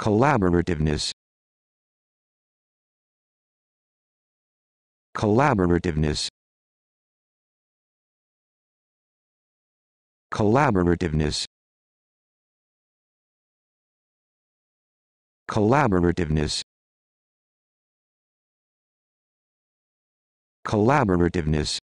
Collaborativeness Collaborativeness Collaborativeness Collaborativeness Collaborativeness